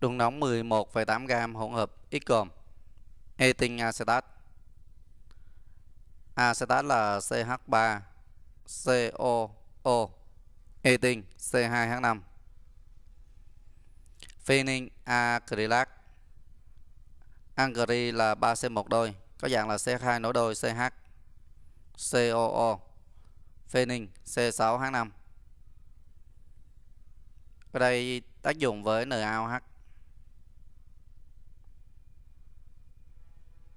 Đun nóng 11,8 g hỗn hợp ít gồm etin acetate, acetate là CH3 COO etin C2H5 phenyl acrylate, Angry là 3C1 đôi có dạng là CH2 nối đôi CH COO phenyl C6H5 ở đây tác dụng với NaOH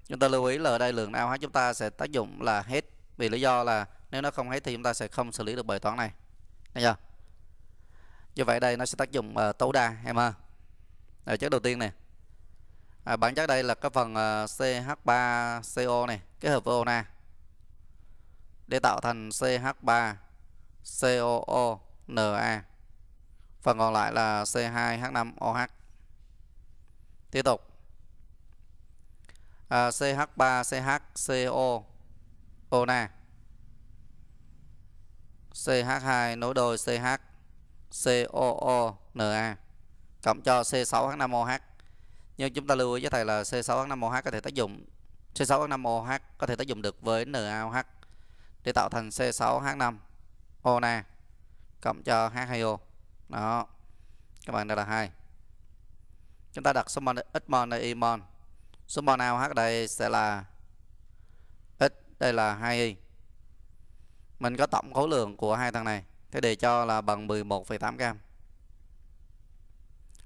chúng ta lưu ý là ở đây lượng nào hóa chúng ta sẽ tác dụng là hết vì lý do là nếu nó không hết thì chúng ta sẽ không xử lý được bài toán này Thấy chưa? như vậy đây nó sẽ tác dụng uh, tối đa em ha ở chất đầu tiên này à, bản chất đây là cái phần uh, ờ, CH3CO này kết hợp với ona để tạo thành CH3COONa phần còn lại là C2H5OH tiếp tục à, CH3 CHCO ONA CH2 nối đôi CH Na cộng cho C6H5OH nhưng chúng ta lưu ý với thầy là C6H5OH có thể tác dụng C6H5OH có thể tác dụng được với NaOH để tạo thành C6H5ONa cộng cho H2O. Đó. Các bạn đây là hai. Chúng ta đặt số mol mol này imon Số mol nào h đây sẽ là x đây là 2y. Mình có tổng khối lượng của hai thằng này. Thế đề cho là bằng 11,8 gram.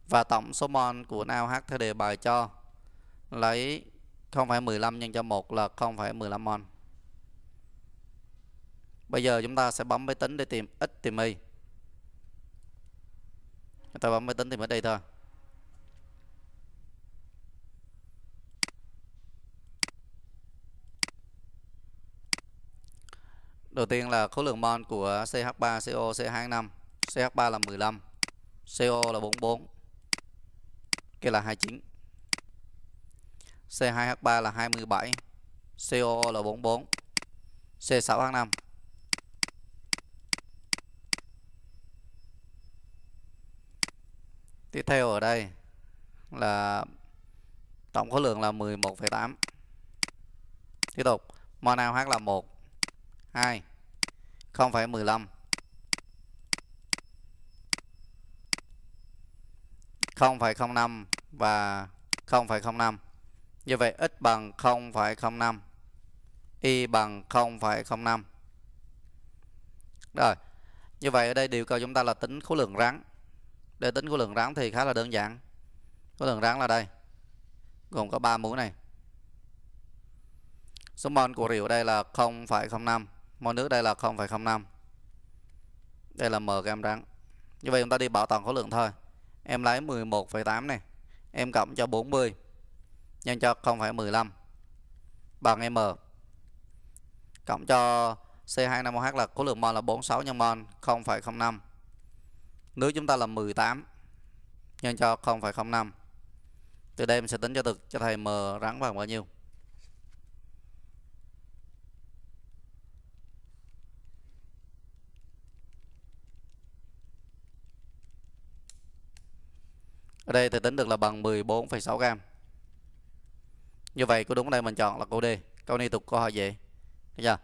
Và tổng số mol của nào h theo đề bài cho lấy 0,15 nhân cho 1 là 0,15 mol. Bây giờ chúng ta sẽ bấm máy tính để tìm x tìm y. Chúng ta bấm máy tính tìm ở đây thôi. Đầu tiên là khối lượng mol của CH3CO C25, CH3 là 15, CO là 44, kia là 29. C2H3 là 27, CO là 44, C6H5. Tiếp theo ở đây là tổng khối lượng là 11,8. Tiếp tục, mol AH là 1, 2 0,15 0,05 và 0,05 Như vậy x bằng 0,05 Y bằng 0,05 Rồi Như vậy ở đây điều cầu chúng ta là tính khối lượng rắn Để tính khối lượng rắn thì khá là đơn giản Khối lượng rắn là đây Gồm có 3 mũi này Số mol của rượu đây là 0,05 mol nước đây là 0,05 đây là m gam trắng như vậy chúng ta đi bảo toàn khối lượng thôi em lấy 11,8 này em cộng cho 40 nhân cho 0,15 bằng m cộng cho C251H là khối lượng mol là 46 nhân mol 0,05 nước chúng ta là 18 nhân cho 0,05 từ đây em sẽ tính cho thực cho thầy m rắn bằng bao nhiêu ở đây thì tính được là bằng 14,6 gram như vậy câu đúng đây mình chọn là câu D câu này tục câu hỏi dễ Thấy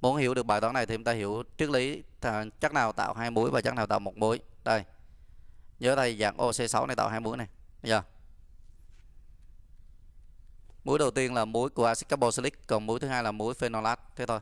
muốn hiểu được bài toán này thì chúng ta hiểu triết lý chắc nào tạo hai muối và chắc nào tạo một muối đây nhớ thầy dạng OC6 này tạo hai muối này Thấy chưa? muối đầu tiên là muối của axit carboxylic còn muối thứ hai là muối phenolat thế thôi